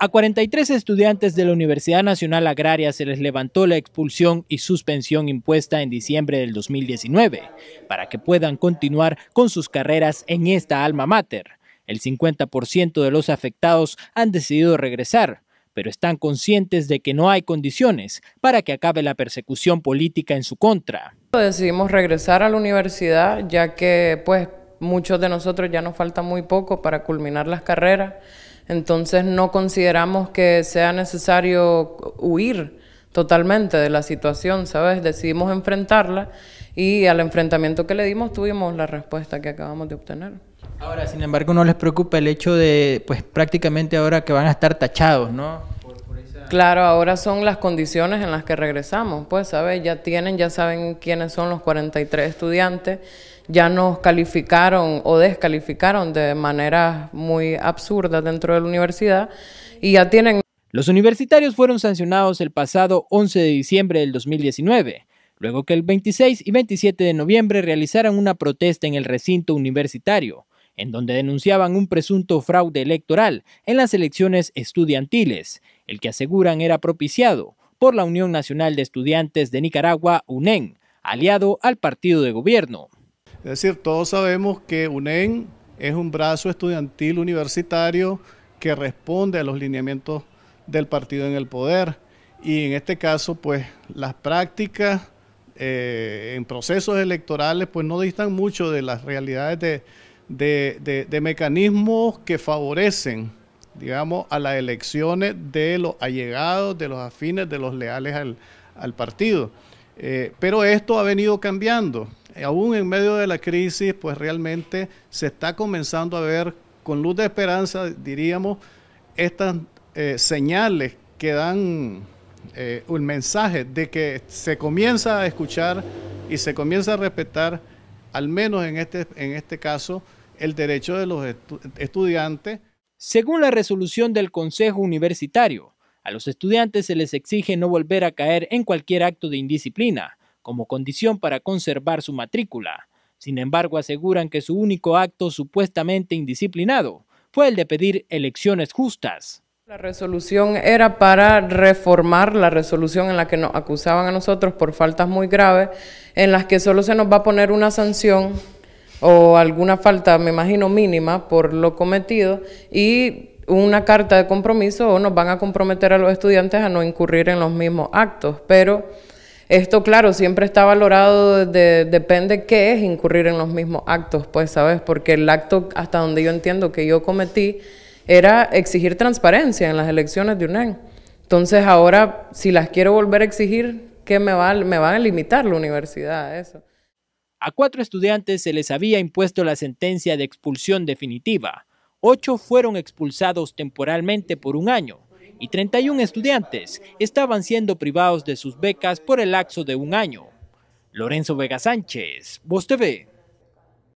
A 43 estudiantes de la Universidad Nacional Agraria se les levantó la expulsión y suspensión impuesta en diciembre del 2019 para que puedan continuar con sus carreras en esta alma mater. El 50% de los afectados han decidido regresar, pero están conscientes de que no hay condiciones para que acabe la persecución política en su contra. Decidimos regresar a la universidad ya que pues muchos de nosotros ya nos falta muy poco para culminar las carreras entonces no consideramos que sea necesario huir totalmente de la situación, ¿sabes? Decidimos enfrentarla y al enfrentamiento que le dimos tuvimos la respuesta que acabamos de obtener. Ahora, sin embargo, no les preocupa el hecho de, pues prácticamente ahora que van a estar tachados, ¿no? Claro, ahora son las condiciones en las que regresamos, pues, ¿sabes? Ya tienen, ya saben quiénes son los 43 estudiantes, ya nos calificaron o descalificaron de manera muy absurda dentro de la universidad y ya tienen... Los universitarios fueron sancionados el pasado 11 de diciembre del 2019, luego que el 26 y 27 de noviembre realizaron una protesta en el recinto universitario en donde denunciaban un presunto fraude electoral en las elecciones estudiantiles, el que aseguran era propiciado por la Unión Nacional de Estudiantes de Nicaragua, UNEN, aliado al partido de gobierno. Es decir, todos sabemos que UNEN es un brazo estudiantil universitario que responde a los lineamientos del partido en el poder y en este caso pues las prácticas eh, en procesos electorales pues no distan mucho de las realidades de, de, mecanismos que favorecen, digamos, a las elecciones de los allegados, de los afines, de los leales al, partido. Eh, pero esto ha venido cambiando. Eh, aún en medio de la crisis, pues realmente se está comenzando a ver con luz de esperanza, diríamos, estas eh, señales que dan un mensaje de que se comienza a escuchar y se comienza a respetar, al menos en este, en este caso, el derecho de los estudiantes. Según la resolución del Consejo Universitario, a los estudiantes se les exige no volver a caer en cualquier acto de indisciplina, como condición para conservar su matrícula. Sin embargo, aseguran que su único acto supuestamente indisciplinado fue el de pedir elecciones justas. La resolución era para reformar la resolución en la que nos acusaban a nosotros por faltas muy graves, en las que solo se nos va a poner una sanción o alguna falta, me imagino, mínima por lo cometido y una carta de compromiso o nos van a comprometer a los estudiantes a no incurrir en los mismos actos. Pero esto, claro, siempre está valorado, de, depende qué es incurrir en los mismos actos, pues, ¿sabes? Porque el acto, hasta donde yo entiendo que yo cometí, era exigir transparencia en las elecciones de UNAM. Entonces ahora, si las quiero volver a exigir, ¿qué me va, me van a limitar la universidad a eso? A cuatro estudiantes se les había impuesto la sentencia de expulsión definitiva. Ocho fueron expulsados temporalmente por un año y 31 estudiantes estaban siendo privados de sus becas por el lapso de un año. Lorenzo Vega Sánchez, Voz TV.